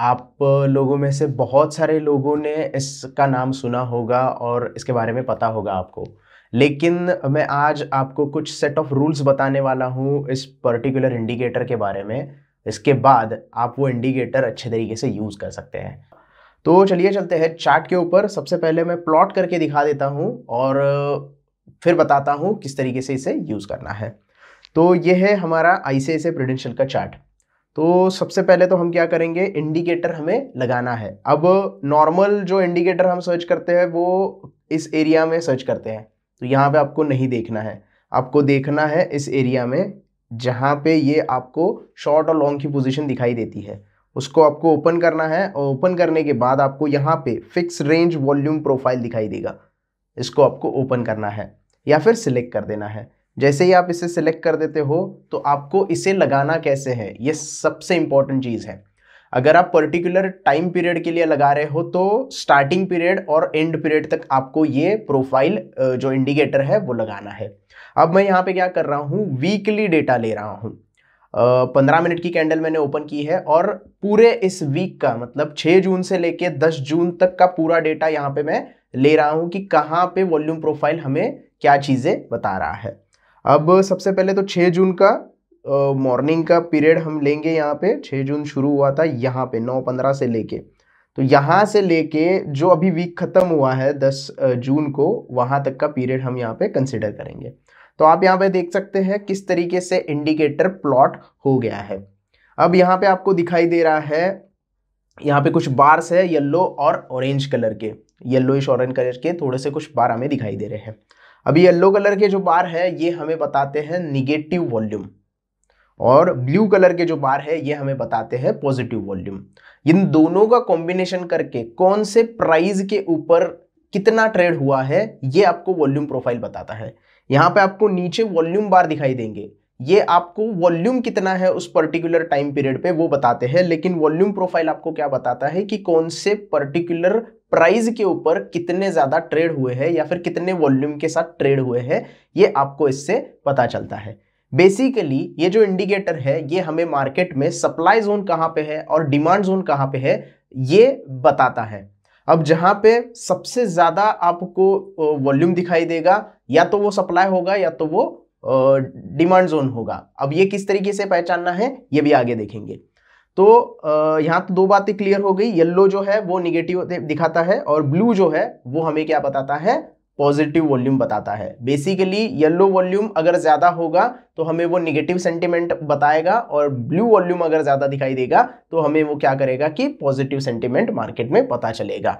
आप लोगों में से बहुत सारे लोगों ने इसका नाम सुना होगा और इसके बारे में पता होगा आपको लेकिन मैं आज आपको कुछ सेट ऑफ रूल्स बताने वाला हूँ इस पर्टिकुलर इंडिकेटर के बारे में इसके बाद आप वो इंडिकेटर अच्छे तरीके से यूज़ कर सकते हैं तो चलिए चलते हैं चार्ट के ऊपर सबसे पहले मैं प्लॉट करके दिखा देता हूँ और फिर बताता हूँ किस तरीके से इसे यूज़ करना है तो ये है हमारा आई सी का चार्ट तो सबसे पहले तो हम क्या करेंगे इंडिकेटर हमें लगाना है अब नॉर्मल जो इंडिकेटर हम सर्च करते हैं वो इस एरिया में सर्च करते हैं तो यहाँ पे आपको नहीं देखना है आपको देखना है इस एरिया में जहाँ पे ये आपको शॉर्ट और लॉन्ग की पोजीशन दिखाई देती है उसको आपको ओपन करना है और ओपन करने के बाद आपको यहाँ पे फिक्स रेंज वॉल्यूम प्रोफाइल दिखाई देगा इसको आपको ओपन करना है या फिर सिलेक्ट कर देना है जैसे ही आप इसे सिलेक्ट कर देते हो तो आपको इसे लगाना कैसे है ये सबसे इंपॉर्टेंट चीज़ है अगर आप पर्टिकुलर टाइम पीरियड के लिए लगा रहे हो तो स्टार्टिंग पीरियड और एंड पीरियड तक आपको ये प्रोफाइल जो इंडिकेटर है वो लगाना है अब मैं यहाँ पे क्या कर रहा हूँ वीकली डेटा ले रहा हूँ पंद्रह मिनट की कैंडल मैंने ओपन की है और पूरे इस वीक का मतलब छः जून से लेके दस जून तक का पूरा डेटा यहाँ पे मैं ले रहा हूँ कि कहाँ पे वॉल्यूम प्रोफाइल हमें क्या चीज़ें बता रहा है अब सबसे पहले तो छः जून का मॉर्निंग का पीरियड हम लेंगे यहाँ पे छः जून शुरू हुआ था यहाँ पे नौ पंद्रह से लेके तो यहाँ से लेके जो अभी वीक ख़त्म हुआ है दस जून को वहाँ तक का पीरियड हम यहाँ पे कंसिडर करेंगे तो आप यहाँ पे देख सकते हैं किस तरीके से इंडिकेटर प्लॉट हो गया है अब यहाँ पे आपको दिखाई दे रहा है यहाँ पे कुछ बार्स है येल्लो और ऑरेंज कलर के इश ऑरेंज कलर के थोड़े से कुछ बार हमें दिखाई दे रहे हैं अभी येल्लो कलर के जो बार है ये हमें बताते हैं निगेटिव वॉल्यूम और ब्लू कलर के जो बार है ये हमें बताते हैं पॉजिटिव वॉल्यूम इन दोनों का कॉम्बिनेशन करके कौन से प्राइस के ऊपर कितना ट्रेड हुआ है ये आपको वॉल्यूम प्रोफाइल बताता है यहाँ पे आपको नीचे वॉल्यूम बार दिखाई देंगे ये आपको वॉल्यूम कितना है उस पर्टिकुलर टाइम पीरियड पे वो बताते हैं लेकिन वॉल्यूम प्रोफाइल आपको क्या बताता है कि कौन से पर्टिकुलर प्राइस के ऊपर कितने ज़्यादा ट्रेड हुए हैं या फिर कितने वॉल्यूम के साथ ट्रेड हुए हैं ये आपको इससे पता चलता है बेसिकली ये जो इंडिकेटर है ये हमें मार्केट में सप्लाई जोन कहाँ पे है और डिमांड जोन कहाँ पे है ये बताता है अब जहाँ पे सबसे ज़्यादा आपको वॉल्यूम दिखाई देगा या तो वो सप्लाई होगा या तो वो डिमांड जोन होगा अब ये किस तरीके से पहचानना है ये भी आगे देखेंगे तो यहाँ तो दो बातें क्लियर हो गई येल्लो जो है वो निगेटिव दिखाता है और ब्लू जो है वो हमें क्या बताता है पॉजिटिव वॉल्यूम बताता है बेसिकली येलो वॉल्यूम अगर ज़्यादा होगा तो हमें वो निगेटिव सेंटीमेंट बताएगा और ब्लू वॉल्यूम अगर ज़्यादा दिखाई देगा तो हमें वो क्या करेगा कि पॉजिटिव सेंटिमेंट मार्केट में पता चलेगा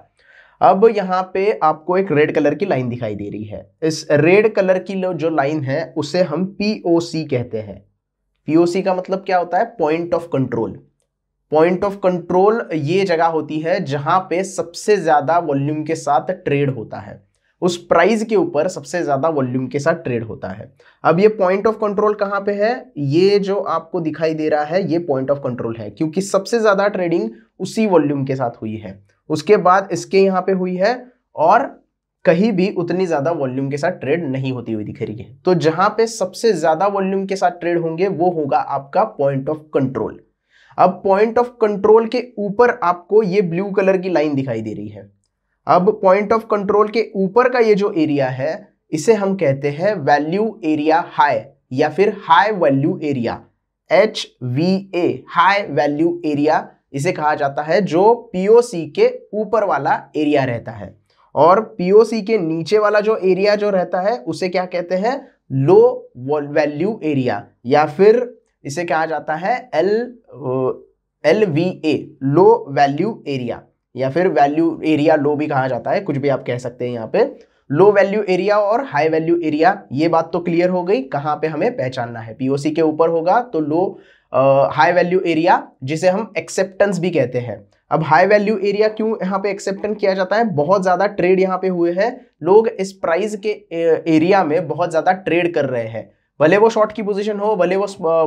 अब यहाँ पे आपको एक रेड कलर की लाइन दिखाई दे रही है इस रेड कलर की जो लाइन है उसे हम पी कहते हैं पी का मतलब क्या होता है point of control point of control ये जगह होती है जहां पे सबसे ज़्यादा वॉल्यूम के साथ ट्रेड होता है उस प्राइस के ऊपर सबसे ज़्यादा वॉल्यूम के साथ ट्रेड होता है अब ये पॉइंट ऑफ कंट्रोल कहां पे है ये जो आपको दिखाई दे रहा है ये पॉइंट ऑफ कंट्रोल है क्योंकि सबसे ज़्यादा ट्रेडिंग उसी वॉल्यूम के साथ हुई है उसके बाद इसके यहाँ पे हुई है और कहीं भी उतनी ज़्यादा वॉल्यूम के साथ ट्रेड नहीं होती हुई दिख रही है तो जहां पे सबसे ज़्यादा वॉल्यूम के साथ ट्रेड होंगे वो होगा आपका पॉइंट ऑफ कंट्रोल अब पॉइंट ऑफ कंट्रोल के ऊपर आपको ये ब्लू कलर की लाइन दिखाई दे रही है अब पॉइंट ऑफ कंट्रोल के ऊपर का ये जो एरिया है इसे हम कहते हैं वैल्यू एरिया हाई या फिर high value area H V A high value area इसे कहा जाता है जो पीओसी के ऊपर वाला एरिया रहता है और पीओसी के नीचे वाला जो एरिया जो रहता है उसे क्या कहते हैं लो वैल्यू एरिया या फिर इसे कहा जाता है L L V A low value area या फिर वैल्यू एरिया लो भी कहा जाता है कुछ भी आप कह सकते हैं यहाँ पे लो वैल्यू एरिया और हाई वैल्यू एरिया ये बात तो क्लियर हो गई कहाँ पे हमें पहचानना है पीओसी के ऊपर होगा तो लो हाई वैल्यू एरिया जिसे हम एक्सेप्टेंस भी कहते हैं अब हाई वैल्यू एरिया क्यों यहाँ पे एक्सेप्टेंस किया जाता है बहुत ज़्यादा ट्रेड यहाँ पे हुए हैं लोग इस प्राइस के एरिया में बहुत ज़्यादा ट्रेड कर रहे हैं भले वो शॉर्ट की पोजीशन हो भले वो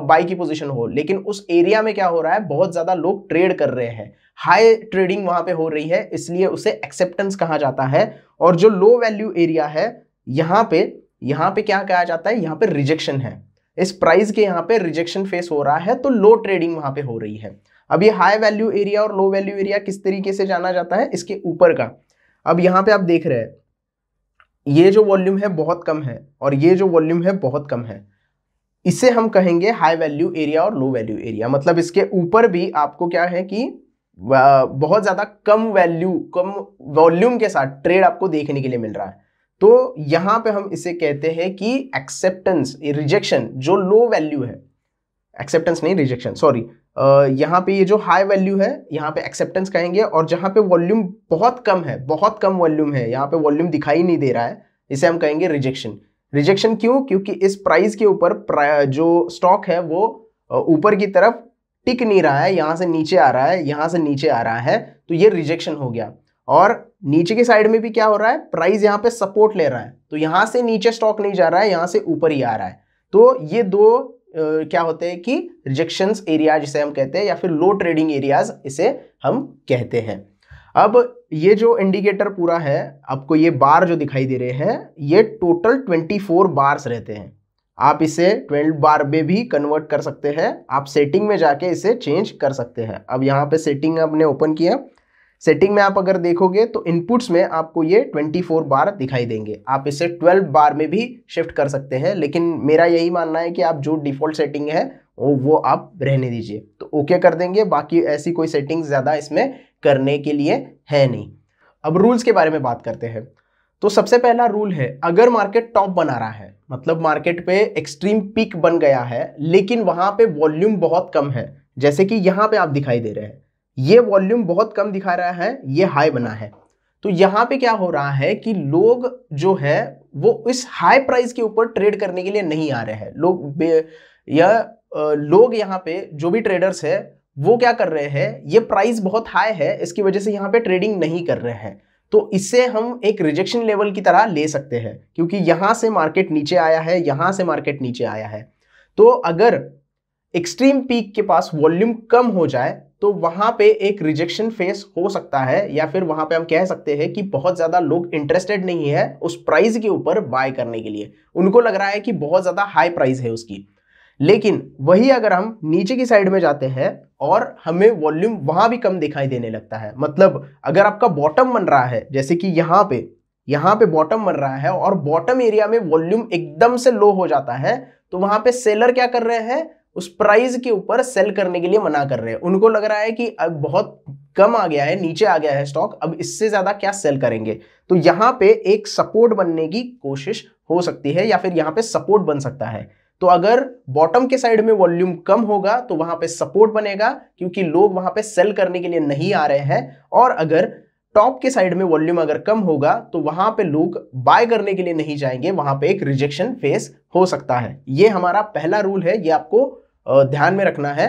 बाई uh, की पोजीशन हो लेकिन उस एरिया में क्या हो रहा है बहुत ज़्यादा लोग ट्रेड कर रहे हैं हाई ट्रेडिंग वहां पे हो रही है इसलिए उसे एक्सेप्टेंस कहा जाता है और जो लो वैल्यू एरिया है यहाँ पे यहाँ पे क्या कहा जाता है यहाँ पे रिजेक्शन है इस प्राइस के यहाँ पे रिजेक्शन फेस हो रहा है तो लो ट्रेडिंग वहां पर हो रही है अब ये हाई वैल्यू एरिया और लो वैल्यू एरिया किस तरीके से जाना जाता है इसके ऊपर का अब यहाँ पे आप देख रहे हैं ये जो वॉल्यूम है बहुत कम है और ये जो वॉल्यूम है बहुत कम है इसे हम कहेंगे हाई वैल्यू एरिया और लो वैल्यू एरिया मतलब इसके ऊपर भी आपको क्या है कि बहुत ज़्यादा कम वैल्यू कम वॉल्यूम के साथ ट्रेड आपको देखने के लिए मिल रहा है तो यहां पे हम इसे कहते हैं कि एक्सेप्टेंस रिजेक्शन जो लो वैल्यू है एक्सेप्टेंस नहीं रिजेक्शन सॉरी uh, यहाँ पे ये जो हाई वैल्यू है यहाँ पे एक्सेप्टेंस कहेंगे और जहाँ पे वॉल्यूम बहुत कम है बहुत कम वॉल्यूम है यहाँ पे वॉल्यूम दिखाई नहीं दे रहा है इसे हम कहेंगे रिजेक्शन रिजेक्शन क्यों क्योंकि इस प्राइस के ऊपर जो स्टॉक है वो uh, ऊपर की तरफ टिक नहीं रहा है यहाँ से नीचे आ रहा है यहाँ से नीचे आ रहा है तो ये रिजेक्शन हो गया और नीचे के साइड में भी क्या हो रहा है प्राइस यहाँ पे सपोर्ट ले रहा है तो यहाँ से नीचे स्टॉक नहीं जा रहा है यहाँ से ऊपर ही आ रहा है तो ये दो क्या होते हैं कि रिजेक्शन एरिया जिसे हम कहते हैं या फिर लो ट्रेडिंग एरियाज इसे हम कहते हैं अब ये जो इंडिकेटर पूरा है आपको ये बार जो दिखाई दे रहे हैं ये टोटल 24 बार्स रहते हैं आप इसे 12 बार में भी कन्वर्ट कर सकते हैं आप सेटिंग में जाके इसे चेंज कर सकते हैं अब यहाँ पे सेटिंग आपने ओपन किया सेटिंग में आप अगर देखोगे तो इनपुट्स में आपको ये 24 बार दिखाई देंगे आप इसे 12 बार में भी शिफ्ट कर सकते हैं लेकिन मेरा यही मानना है कि आप जो डिफ़ॉल्ट सेटिंग है वो वो आप रहने दीजिए तो ओके कर देंगे बाकी ऐसी कोई सेटिंग ज़्यादा इसमें करने के लिए है नहीं अब रूल्स के बारे में बात करते हैं तो सबसे पहला रूल है अगर मार्केट टॉप बना रहा है मतलब मार्केट पे एक्सट्रीम पीक बन गया है लेकिन वहाँ पे वॉल्यूम बहुत कम है जैसे कि यहाँ पे आप दिखाई दे रहे हैं ये वॉल्यूम बहुत कम दिखा रहा है ये हाई बना है तो यहाँ पे क्या हो रहा है कि लोग जो है वो इस हाई प्राइस के ऊपर ट्रेड करने के लिए नहीं आ रहे हैं लोग या लोग यहाँ पे जो भी ट्रेडर्स है वो क्या कर रहे हैं ये प्राइस बहुत हाई है इसकी वजह से यहाँ पे ट्रेडिंग नहीं कर रहे हैं तो इससे हम एक रिजेक्शन लेवल की तरह ले सकते हैं क्योंकि यहाँ से मार्केट नीचे आया है यहाँ से मार्केट नीचे आया है तो अगर एक्सट्रीम पीक के पास वॉल्यूम कम हो जाए तो वहां पे एक रिजेक्शन फेस हो सकता है या फिर वहां पे हम कह सकते हैं कि बहुत ज़्यादा लोग इंटरेस्टेड नहीं है उस प्राइस के ऊपर बाय करने के लिए उनको लग रहा है कि बहुत ज़्यादा हाई प्राइस है उसकी लेकिन वही अगर हम नीचे की साइड में जाते हैं और हमें वॉल्यूम वहां भी कम दिखाई देने लगता है मतलब अगर आपका बॉटम बन रहा है जैसे कि यहाँ पे यहाँ पे बॉटम बन रहा है और बॉटम एरिया में वॉल्यूम एकदम से लो हो जाता है तो वहां पे सेलर क्या कर रहे हैं उस प्राइस के ऊपर सेल करने के लिए मना कर रहे हैं उनको लग रहा है कि अब बहुत कम आ गया है नीचे आ गया है स्टॉक अब इससे ज़्यादा क्या सेल करेंगे तो यहाँ पे एक सपोर्ट बनने की कोशिश हो सकती है या फिर यहाँ पे सपोर्ट बन सकता है तो अगर बॉटम के साइड में वॉल्यूम कम होगा तो वहां पे सपोर्ट बनेगा क्योंकि लोग वहां पे सेल करने के लिए नहीं आ रहे हैं और अगर टॉप के साइड में वॉल्यूम अगर कम होगा तो वहां पे लोग बाय करने के लिए नहीं जाएंगे वहां पे एक रिजेक्शन फेस हो सकता है ये हमारा पहला रूल है ये आपको ध्यान में रखना है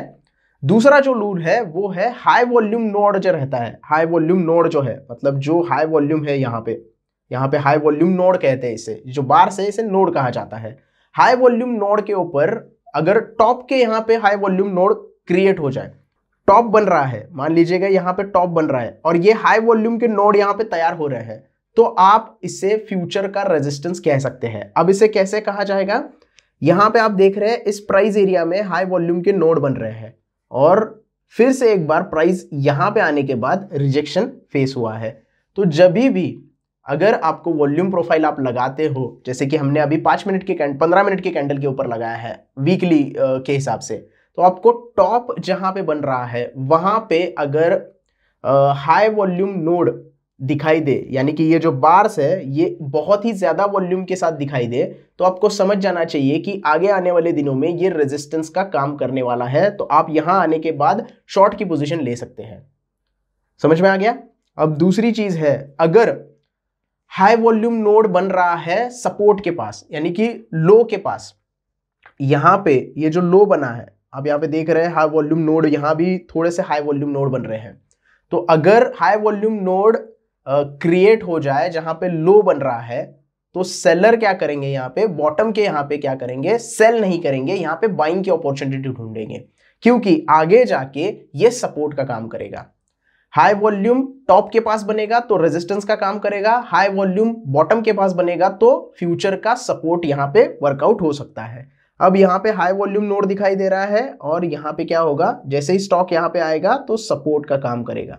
दूसरा जो लूल है वो है हाई वॉल्यूम नोड जो रहता है हाई वॉल्यूम नोड जो है मतलब जो हाई वॉल्यूम है यहाँ पे यहाँ पे हाई वॉल्यूम नोड कहते हैं इसे जो बार से इसे नोड कहा जाता है हाई वॉल्यूम नोड के ऊपर अगर टॉप के यहाँ पे हाई वॉल्यूम नोड क्रिएट हो जाए टॉप बन रहा है मान लीजिएगा यहाँ पे टॉप बन रहा है और ये हाई वॉल्यूम के नोड यहाँ पे तैयार हो रहे हैं तो आप इसे फ्यूचर का रेजिस्टेंस कह सकते हैं अब इसे कैसे कहा जाएगा यहाँ पे आप देख रहे हैं इस प्राइस एरिया में हाई वॉल्यूम के नोड बन रहे हैं और फिर से एक बार प्राइस यहां पे आने के बाद रिजेक्शन फेस हुआ है तो जब भी अगर आपको वॉल्यूम प्रोफाइल आप लगाते हो जैसे कि हमने अभी पांच मिनट के कैंडल पंद्रह मिनट के कैंडल के ऊपर लगाया है वीकली के हिसाब से तो आपको टॉप जहां पे बन रहा है वहां पे अगर हाई वॉल्यूम नोड दिखाई दे यानी कि ये जो बार्स है ये बहुत ही ज़्यादा वॉल्यूम के साथ दिखाई दे तो आपको समझ जाना चाहिए कि आगे आने वाले दिनों में ये रेजिस्टेंस का काम करने वाला है तो आप यहां आने के बाद शॉर्ट की पोजीशन ले सकते हैं समझ में आ गया अब दूसरी चीज़ है अगर हाई वॉल्यूम नोड बन रहा है सपोर्ट के पास यानी कि लो के पास यहां पर ये जो लो बना है आप यहां पर देख रहे हैं हाई वॉल्यूम नोड यहां भी थोड़े से हाई वॉल्यूम नोड बन रहे हैं तो अगर हाई वॉल्यूम नोड क्रिएट हो जाए जहां पे लो बन रहा है तो सेलर क्या करेंगे यहाँ पे बॉटम के यहाँ पे क्या करेंगे सेल नहीं करेंगे यहां पे बाइंग की अपॉर्चुनिटी ढूंढेंगे क्योंकि आगे जाके ये सपोर्ट का काम करेगा हाई वॉल्यूम टॉप के पास बनेगा तो रेजिस्टेंस का काम करेगा हाई वॉल्यूम बॉटम के पास बनेगा तो फ्यूचर का सपोर्ट यहां पे वर्कआउट हो सकता है अब यहां पे हाई वॉल्यूम नोड दिखाई दे रहा है और यहां पे क्या होगा जैसे ही स्टॉक यहां पे आएगा तो सपोर्ट का काम करेगा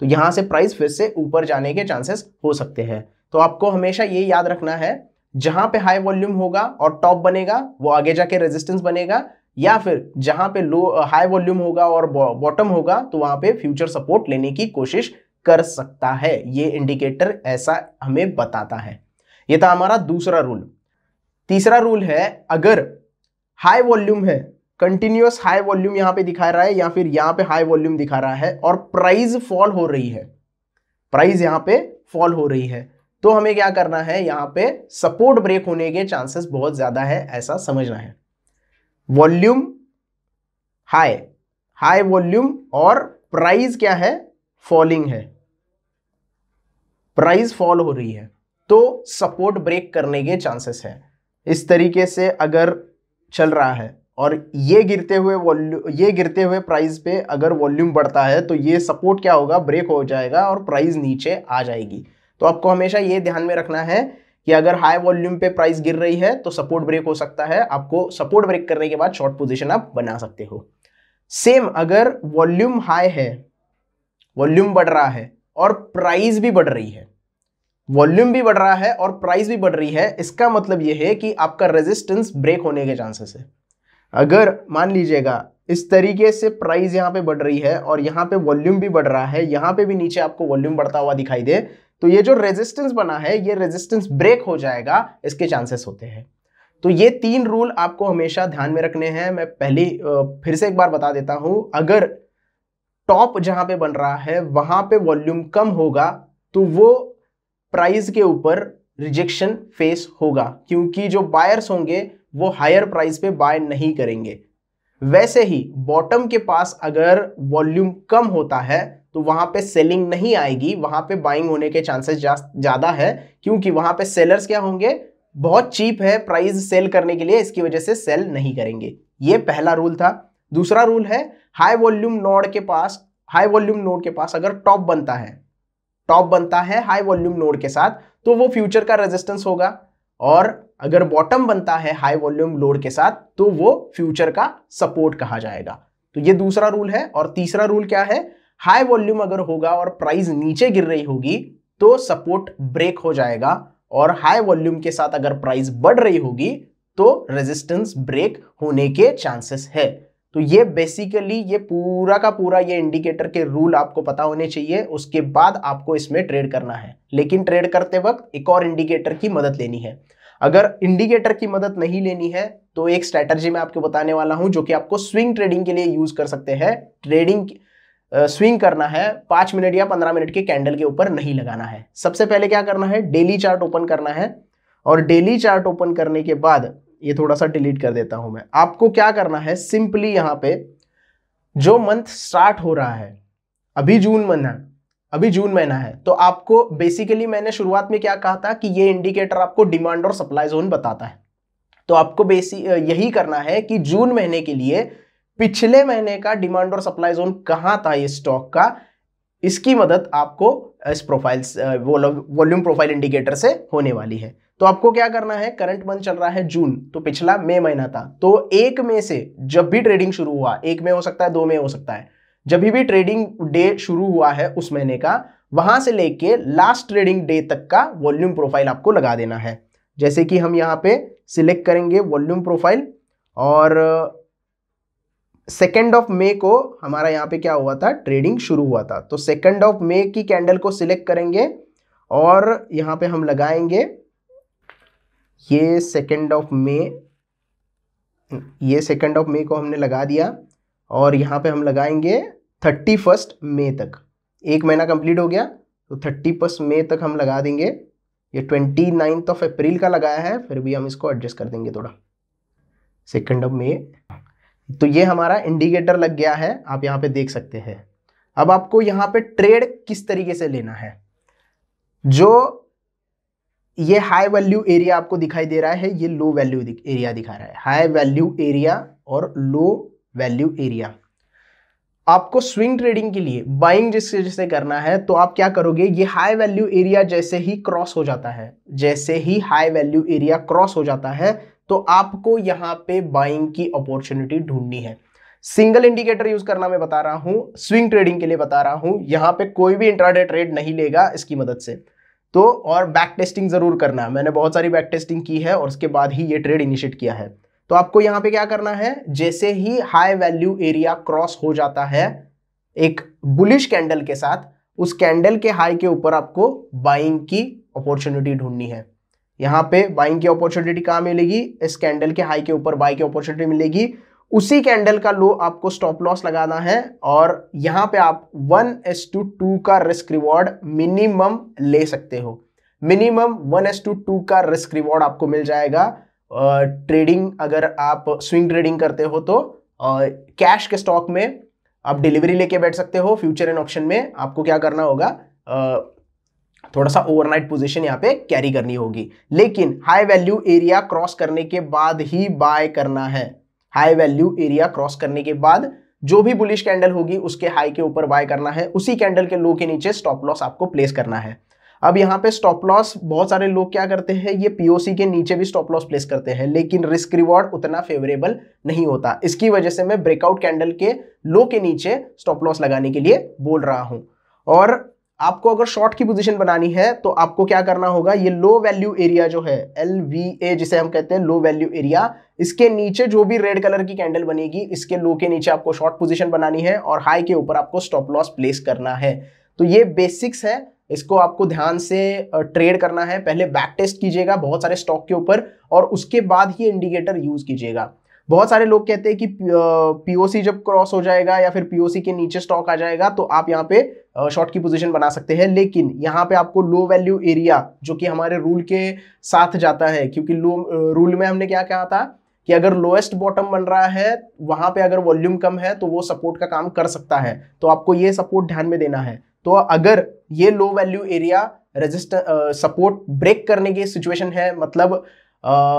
तो यहां से प्राइस फिर से ऊपर जाने के चांसेस हो सकते हैं तो आपको हमेशा ये याद रखना है जहां पे हाई वॉल्यूम होगा और टॉप बनेगा वो आगे जाके रेजिस्टेंस बनेगा या फिर जहां पे लो हाई वॉल्यूम होगा और बॉटम होगा तो वहां पे फ्यूचर सपोर्ट लेने की कोशिश कर सकता है ये इंडिकेटर ऐसा हमें बताता है ये था हमारा दूसरा रूल तीसरा रूल है अगर हाई वॉल्यूम है कंटिन्यूस हाई वॉल्यूम यहां पे दिखा रहा है या फिर यहां पे हाई वॉल्यूम दिखा रहा है और प्राइस फॉल हो रही है प्राइस यहां पे फॉल हो रही है तो हमें क्या करना है यहां पे सपोर्ट ब्रेक होने के चांसेस बहुत ज्यादा है ऐसा समझना है वॉल्यूम हाई हाई वॉल्यूम और प्राइस क्या है फॉलिंग है प्राइस फॉल हो रही है तो सपोर्ट ब्रेक करने के चांसेस है इस तरीके से अगर चल रहा है और ये गिरते हुए ये गिरते हुए प्राइस पे अगर वॉल्यूम बढ़ता है तो ये सपोर्ट क्या होगा ब्रेक हो जाएगा और प्राइस नीचे आ जाएगी तो आपको हमेशा ये ध्यान में रखना है कि अगर हाई वॉल्यूम पे प्राइस गिर रही है तो सपोर्ट ब्रेक हो सकता है आपको सपोर्ट ब्रेक करने के बाद शॉर्ट पोजिशन आप बना सकते हो सेम अगर वॉल्यूम हाई है वॉल्यूम बढ़ रहा है और प्राइस भी बढ़ रही है वॉल्यूम भी बढ़ रहा है और प्राइस भी बढ़ रही है इसका मतलब यह है कि आपका रेजिस्टेंस ब्रेक होने के चांसेस है अगर मान लीजिएगा इस तरीके से प्राइस यहाँ पे बढ़ रही है और यहाँ पे वॉल्यूम भी बढ़ रहा है यहाँ पे भी नीचे आपको वॉल्यूम बढ़ता हुआ दिखाई दे तो ये जो रेजिस्टेंस बना है ये रेजिस्टेंस ब्रेक हो जाएगा इसके चांसेस होते हैं तो ये तीन रूल आपको हमेशा ध्यान में रखने हैं मैं पहली फिर से एक बार बता देता हूं अगर टॉप जहां पे बन रहा है वहां पे वॉल्यूम कम होगा तो वो प्राइस के ऊपर रिजेक्शन फेस होगा क्योंकि जो बायर्स होंगे वो हायर प्राइस पे बाय नहीं करेंगे वैसे ही बॉटम के पास अगर वॉल्यूम कम होता है तो वहां पे सेलिंग नहीं आएगी वहां पे बाइंग होने के चांसेस ज़्यादा है क्योंकि वहां पे सेलर्स क्या होंगे बहुत चीप है प्राइस सेल करने के लिए इसकी वजह से सेल नहीं करेंगे ये पहला रूल था दूसरा रूल है हाई वॉल्यूम नोड के पास हाई वॉल्यूम नोड के पास अगर टॉप बनता है टॉप बनता है हाई वॉल्यूम नोड के साथ तो वो फ्यूचर का रेजिस्टेंस होगा और अगर बॉटम बनता है हाई वॉल्यूम लोड के साथ तो वो फ्यूचर का सपोर्ट कहा जाएगा तो ये दूसरा रूल है और तीसरा रूल क्या है हाई वॉल्यूम अगर होगा और प्राइस नीचे गिर रही होगी तो सपोर्ट ब्रेक हो जाएगा और हाई वॉल्यूम के साथ अगर प्राइस बढ़ रही होगी तो रेजिस्टेंस ब्रेक होने के चांसेस है तो ये बेसिकली ये पूरा का पूरा ये इंडिकेटर के रूल आपको पता होने चाहिए उसके बाद आपको इसमें ट्रेड करना है लेकिन ट्रेड करते वक्त एक और इंडिकेटर की मदद लेनी है अगर इंडिकेटर की मदद नहीं लेनी है तो एक स्ट्रैटर्जी मैं आपको बताने वाला हूं जो कि आपको स्विंग ट्रेडिंग के लिए यूज कर सकते हैं ट्रेडिंग स्विंग करना है पांच मिनट या पंद्रह मिनट के कैंडल के ऊपर नहीं लगाना है सबसे पहले क्या करना है डेली चार्ट ओपन करना है और डेली चार्ट ओपन करने के बाद ये थोड़ा सा डिलीट कर देता हूं मैं आपको क्या करना है सिंपली यहां पे जो मंथ स्टार्ट हो रहा है अभी जून मंथ है अभी जून महीना है तो आपको बेसिकली मैंने शुरुआत में क्या कहा था कि ये इंडिकेटर आपको डिमांड और सप्लाई जोन बताता है तो आपको बेसिक यही करना है कि जून महीने के लिए पिछले महीने का डिमांड और सप्लाई जोन कहाँ था ये स्टॉक का इसकी मदद आपको इस प्रोफाइल वॉल्यूम प्रोफाइल इंडिकेटर से होने वाली है तो आपको क्या करना है करंट मंथ चल रहा है जून तो पिछला मई महीना था तो एक मई से जब भी ट्रेडिंग शुरू हुआ एक में हो सकता है दो में हो सकता है जब भी ट्रेडिंग डे शुरू हुआ है उस महीने का वहां से लेके लास्ट ट्रेडिंग डे तक का वॉल्यूम प्रोफाइल आपको लगा देना है जैसे कि हम यहाँ पे सिलेक्ट करेंगे वॉल्यूम प्रोफाइल और सेकेंड ऑफ मे को हमारा यहाँ पे क्या हुआ था ट्रेडिंग शुरू हुआ था तो सेकेंड ऑफ मे की कैंडल को सिलेक्ट करेंगे और यहाँ पे हम लगाएंगे ये सेकेंड ऑफ मे ये सेकेंड ऑफ मे को हमने लगा दिया और यहाँ पे हम लगाएंगे थर्टी फर्स्ट मे तक एक महीना कंप्लीट हो गया तो थर्टी फर्स्ट मे तक हम लगा देंगे ये ट्वेंटी नाइन्थ ऑफ अप्रैल का लगाया है फिर भी हम इसको एडजस्ट कर देंगे थोड़ा सेकेंड ऑफ मे तो ये हमारा इंडिकेटर लग गया है आप यहाँ पे देख सकते हैं अब आपको यहाँ पे ट्रेड किस तरीके से लेना है जो ये हाई वैल्यू एरिया आपको दिखाई दे रहा है ये लो वैल्यू एरिया दिखा रहा है हाई वैल्यू एरिया और लो वैल्यू एरिया आपको स्विंग ट्रेडिंग के लिए बाइंग जिससे जैसे करना है तो आप क्या करोगे ये हाई वैल्यू एरिया जैसे ही क्रॉस हो जाता है जैसे ही हाई वैल्यू एरिया क्रॉस हो जाता है तो आपको यहां पे बाइंग की अपॉर्चुनिटी ढूंढनी है सिंगल इंडिकेटर यूज करना मैं बता रहा हूं स्विंग ट्रेडिंग के लिए बता रहा हूं यहां पे कोई भी इंट्राडे ट्रेड नहीं लेगा इसकी मदद से तो और बैक टेस्टिंग जरूर करना मैंने बहुत सारी बैक टेस्टिंग की है और उसके बाद ही ये ट्रेड इनिशिएट किया है तो आपको यहां पे क्या करना है जैसे ही हाई वैल्यू एरिया क्रॉस हो जाता है एक बुलिश कैंडल के साथ उस कैंडल के हाई के ऊपर आपको बाइंग की अपॉर्चुनिटी ढूंढनी है यहां पे बाइंग की अपॉर्चुनिटी कहां मिलेगी इस कैंडल के हाई के ऊपर बाई की अपॉर्चुनिटी मिलेगी उसी कैंडल का लो आपको स्टॉप लॉस लगाना है और यहां पे आप वन एस टू टू का रिस्क रिवॉर्ड मिनिमम ले सकते हो minimum one is two two का रिस्क रिवॉर्ड आपको मिल जाएगा ट्रेडिंग अगर आप स्विंग ट्रेडिंग करते हो तो कैश के स्टॉक में आप डिलीवरी लेके बैठ सकते हो फ्यूचर एंड ऑप्शन में आपको क्या करना होगा थोड़ा सा ओवरनाइट पोजीशन यहाँ पे कैरी करनी होगी लेकिन हाई वैल्यू एरिया क्रॉस करने के बाद ही बाय करना है हाई वैल्यू एरिया क्रॉस करने के बाद जो भी बुलिश कैंडल होगी उसके हाई के ऊपर बाय करना है उसी कैंडल के लो के नीचे स्टॉप लॉस आपको प्लेस करना है अब यहाँ पे स्टॉप लॉस बहुत सारे लोग क्या करते हैं ये पीओसी के नीचे भी स्टॉप लॉस प्लेस करते हैं लेकिन रिस्क रिवॉर्ड उतना फेवरेबल नहीं होता इसकी वजह से मैं ब्रेकआउट कैंडल के लो के नीचे स्टॉप लॉस लगाने के लिए बोल रहा हूँ और आपको अगर शॉर्ट की पोजीशन बनानी है तो आपको क्या करना होगा ये लो वैल्यू एरिया जो है एल वी ए जिसे हम कहते हैं लो वैल्यू एरिया इसके नीचे जो भी रेड कलर की कैंडल बनेगी इसके लो के नीचे आपको शॉर्ट पोजीशन बनानी है और हाई के ऊपर आपको स्टॉप लॉस प्लेस करना है तो ये बेसिक्स है इसको आपको ध्यान से ट्रेड करना है पहले बैक टेस्ट कीजिएगा बहुत सारे स्टॉक के ऊपर और उसके बाद ही इंडिकेटर यूज़ कीजिएगा बहुत सारे लोग कहते हैं कि पीओसी जब क्रॉस हो जाएगा या फिर पीओसी के नीचे स्टॉक आ जाएगा तो आप यहाँ पे शॉर्ट की पोजीशन बना सकते हैं लेकिन यहाँ पे आपको लो वैल्यू एरिया जो कि हमारे रूल के साथ जाता है क्योंकि लो रूल में हमने क्या कहा था कि अगर लोएस्ट बॉटम बन रहा है वहां पे अगर वॉल्यूम कम है तो वो सपोर्ट का काम कर सकता है तो आपको ये सपोर्ट ध्यान में देना है तो अगर ये low value area register support break करने की सिचुएशन है मतलब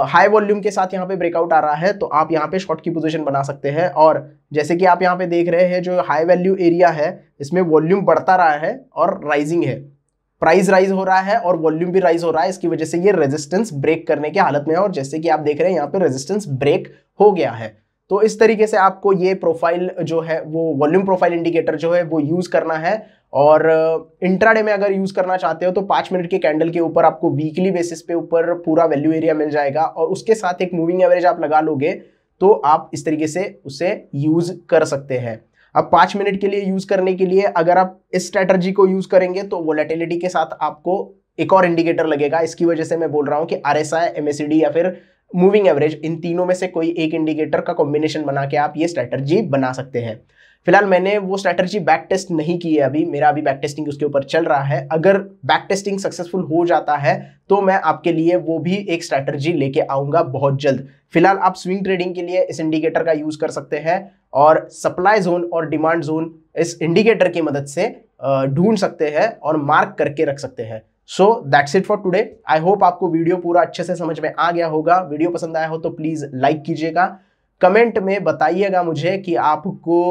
हाई uh, वॉल्यूम के साथ यहाँ पे ब्रेकआउट आ रहा है तो आप यहाँ पे शॉर्ट की पोजीशन बना सकते हैं और जैसे कि आप यहाँ पे देख रहे हैं जो हाई वैल्यू एरिया है इसमें वॉल्यूम बढ़ता रहा है और राइजिंग है प्राइस राइज हो रहा है और वॉल्यूम भी राइज हो रहा है इसकी वजह से ये रेजिस्टेंस ब्रेक करने की हालत में है और जैसे कि आप देख रहे हैं यहाँ पे रेजिस्टेंस ब्रेक हो गया है तो इस तरीके से आपको ये प्रोफाइल जो है वो वॉल्यूम प्रोफाइल इंडिकेटर जो है वो यूज़ करना है और इंट्राडे uh, में अगर यूज़ करना चाहते हो तो पांच मिनट के कैंडल के ऊपर आपको वीकली बेसिस पे ऊपर पूरा वैल्यू एरिया मिल जाएगा और उसके साथ एक मूविंग एवरेज आप लगा लोगे तो आप इस तरीके से उसे यूज़ कर सकते हैं अब पांच मिनट के लिए यूज़ करने के लिए अगर आप इस स्ट्रैटर्जी को यूज़ करेंगे तो वोलेटिलिटी के साथ आपको एक और इंडिकेटर लगेगा इसकी वजह से मैं बोल रहा हूं कि आर एस या फिर मूविंग एवरेज इन तीनों में से कोई एक इंडिकेटर का कॉम्बिनेशन बना के आप ये स्ट्रैटर्जी बना सकते हैं फिलहाल मैंने वो स्ट्रैटर्जी बैक टेस्ट नहीं की है अभी मेरा अभी बैक टेस्टिंग उसके ऊपर चल रहा है अगर बैक टेस्टिंग सक्सेसफुल हो जाता है तो मैं आपके लिए वो भी एक स्ट्रैटर्जी लेके आऊँगा बहुत जल्द फिलहाल आप स्विंग ट्रेडिंग के लिए इस इंडिकेटर का यूज़ कर सकते हैं और सप्लाई जोन और डिमांड जोन इस इंडिकेटर की मदद से ढूंढ सकते हैं और मार्क करके रख सकते हैं so that's it for today I hope आपको वीडियो पूरा अच्छे से समझ में आ गया होगा वीडियो पसंद आया हो तो प्लीज़ लाइक कीजिएगा कमेंट में बताइएगा मुझे कि आपको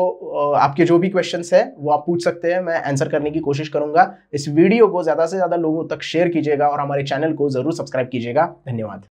आपके जो भी क्वेश्चन है वो आप पूछ सकते हैं मैं आंसर करने की कोशिश करूंगा इस वीडियो को ज़्यादा से ज़्यादा लोगों तक शेयर कीजिएगा और हमारे चैनल को ज़रूर सब्सक्राइब कीजिएगा धन्यवाद